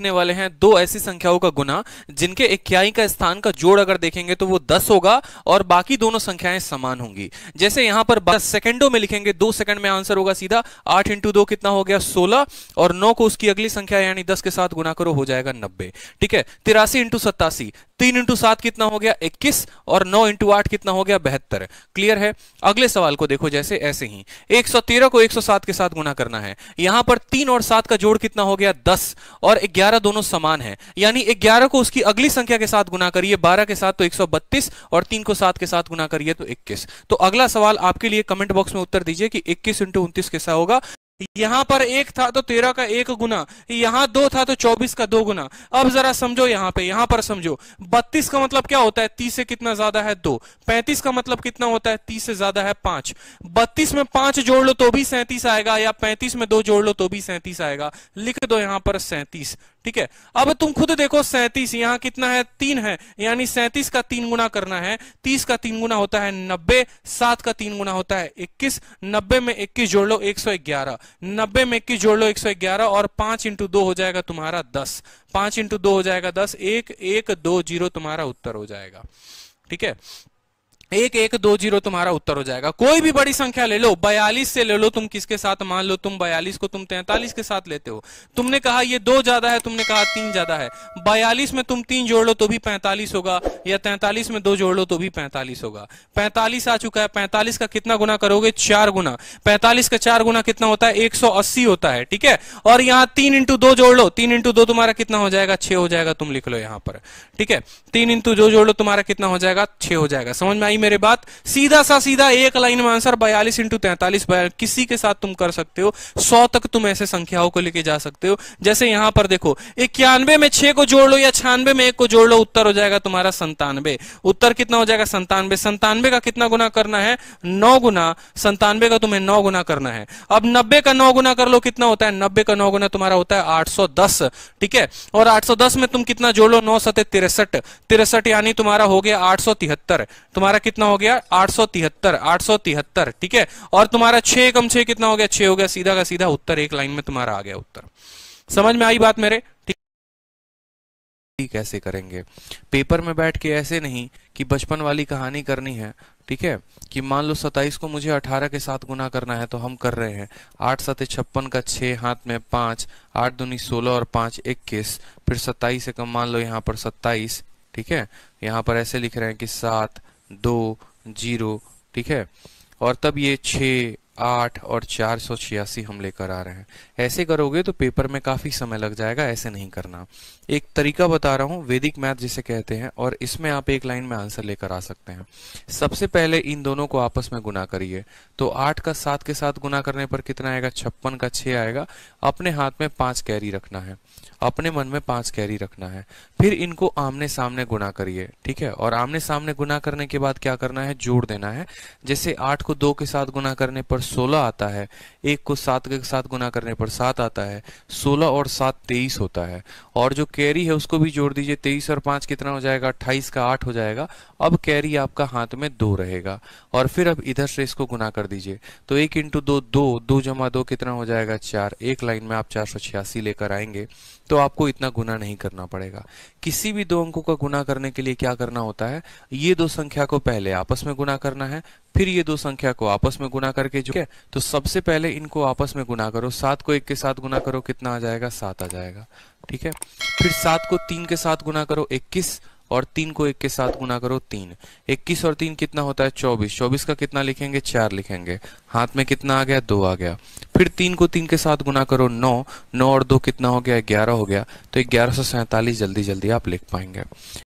लिखने वाले हैं दो ऐसी संख्याओं का गुना जिनके इक्याई का स्थान का जोड़ अगर देखेंगे तो वो दस होगा और बाकी दोनों संख्याएं समान होंगी जैसे यहां पर सेकंडों में लिखेंगे दो सेकंड में आंसर होगा सीधा आठ इंटू दो कितना हो गया सोलह और नौ को उसकी अगली संख्या यानी दस के साथ गुना करो हो जाएगा नब्बे ठीक है तिरासी इंटू सत्तासी तीन इंटू सात कितना हो गया इक्कीस और नौ इंटू आठ कितना हो गया बहत्तर क्लियर है अगले सवाल को देखो जैसे ऐसे ही 113 को 107 के साथ गुना करना है यहां पर तीन और सात का जोड़ कितना हो गया दस और ग्यारह 11 दोनों समान है यानी 11 को उसकी अगली संख्या के साथ गुना करिए 12 के साथ तो 132 और 3 को 7 के साथ गुना करिए तो 21 तो अगला सवाल आपके लिए कमेंट बॉक्स में उत्तर दीजिए कि 21 इंटू उन्तीस कैसा होगा यहां पर एक था तो तेरह का एक गुना यहां दो था तो चौबीस का दो गुना अब जरा समझो यहां पे यहां पर समझो बत्तीस का मतलब क्या होता है तीस से कितना ज्यादा है दो पैंतीस का मतलब कितना होता है तीस से ज्यादा है पांच बत्तीस में पांच जोड़ लो तो भी सैंतीस आएगा या पैंतीस में दो जोड़ लो तो भी सैंतीस आएगा लिख दो यहां पर सैंतीस ठीक है अब तुम खुद देखो सैंतीस यहां कितना है तीन है यानी सैंतीस का तीन गुना करना है तीस का तीन गुना होता है नब्बे सात का तीन गुना होता है इक्कीस नब्बे में इक्कीस जोड़ लो एक सौ ग्यारह नब्बे में इक्कीस जोड़ लो एक सौ ग्यारह और पांच इंटू दो हो जाएगा तुम्हारा दस पांच इंटू दो हो जाएगा दस एक एक दो जीरो तुम्हारा उत्तर हो जाएगा ठीक है एक एक दो जीरो तुम्हारा उत्तर हो जाएगा कोई भी बड़ी संख्या ले लो बयालीस से ले लो तुम किसके साथ मान लो तुम बयालीस को तुम तैंतालीस के साथ लेते हो तुमने कहा ये दो ज्यादा है तुमने कहा तीन ज्यादा है बयालीस में तुम तीन जोड़ लो तो भी पैंतालीस होगा या तैंतालीस में दो जोड़ लो तो भी पैंतालीस होगा पैंतालीस आ चुका है पैंतालीस का कितना गुना करोगे चार गुना पैंतालीस का चार गुना कितना होता है एक होता है ठीक है और यहाँ तीन इंटू दो जोड़ लो तीन इंटू दो तुम्हारा कितना हो जाएगा छह हो जाएगा तुम लिख लो यहाँ पर ठीक है तीन इंटू दो जोड़ लो तुम्हारा कितना हो जाएगा छह हो जाएगा समझ में आई मेरे बात सीधा सा सीधा एक लाइन में आंसर बयालीस इंटू तैतालीस किसी के साथ तुम कर सकते हो सौ तक तुम ऐसे संख्याओं को लेके जा सकते हो जैसे यहां पर देखो इक्यानवे में छह को जोड़ लो या छियानवे में एक को जोड़ लो उत्तर हो जाएगा तुम्हारा संतानवे उत्तर कितना हो जाएगा संतानवे संतानवे का कितना गुना करना है नौ गुना संतानवे का तुम्हें नौ गुना करना है अब नब्बे का नौ गुना कर लो कितना होता है नब्बे का नौ गुना तुम्हारा होता है आठ ठीक है और आठ में तुम कितना जोड़ लो नौ सत्य तिरसठ तिरसठ यानी तुम्हारा हो गया आठ तुम्हारा कितना हो गया आठ सौ ठीक है और तुम्हारा छह कम छह कितना हो गया छह हो गया सीधा का सीधा उत्तर एक लाइन में तुम्हारा आ गया उत्तर समझ में आई बात मेरे ठीक कैसे करेंगे पेपर में बैठ के ऐसे नहीं कि बचपन वाली कहानी करनी है ठीक है कि मान लो 27 को मुझे 18 के साथ गुना करना है तो हम कर रहे हैं आठ सत छप्पन का छह हाथ में पांच आठ दुनी सोलह और पांच इक्कीस फिर 27 से कम मान लो यहाँ पर 27 ठीक है यहाँ पर ऐसे लिख रहे हैं कि सात दो जीरो ठीक है और तब ये छः आठ और चार सौ छियासी हम लेकर आ रहे हैं ऐसे करोगे तो पेपर में काफ़ी समय लग जाएगा ऐसे नहीं करना एक तरीका बता रहा हूँ वैदिक मैथ जिसे कहते हैं और इसमें आप एक लाइन में आंसर लेकर आ सकते हैं सबसे पहले इन दोनों को आपस में गुना करिए तो आठ का सात के साथ गुना करने पर कितना आएगा छप्पन का छः आएगा अपने हाथ में पाँच कैरी रखना है अपने मन में पाँच कैरी रखना है फिर इनको आमने सामने गुना करिए ठीक है और आमने सामने गुना करने के बाद क्या करना है जोड़ देना है जैसे आठ को दो के साथ गुना करने पर सोलह आता है एक को सात के साथ गुना करने पर सात आता है सोलह और सात तेईस होता है और जो कैरी है उसको भी जोड़ दीजिए तेईस और पांच कितना हो जाएगा अट्ठाईस का आठ हो जाएगा अब कैरी आपका हाथ में दो रहेगा और फिर अब इधर से इसको गुना कर दीजिए तो एक इंटू दो दो दो जमा दो कितना हो जाएगा चार एक लाइन में आप चार सौ छियासी लेकर आएंगे तो आपको इतना गुना नहीं करना पड़ेगा किसी भी दो अंकों का गुना करने के लिए क्या करना होता है ये दो संख्या को पहले आपस में गुना करना है फिर ये दो संख्या को आपस में गुना करके जो है तो सबसे पहले इनको आपस में गुना करो सात को एक के साथ गुना करो कितना आ जाएगा सात आ जाएगा ठीक है फिर सात को तीन के साथ गुना करो इक्कीस और तीन को एक के साथ गुना करो तीन इक्कीस और तीन कितना होता है चौबीस चौबीस का कितना लिखेंगे चार लिखेंगे हाथ में कितना आ गया दो आ गया फिर तीन को तीन के साथ गुना करो नौ नौ और दो कितना हो गया ग्यारह हो गया तो ग्यारह सौ सैंतालीस जल्दी जल्दी आप लिख पाएंगे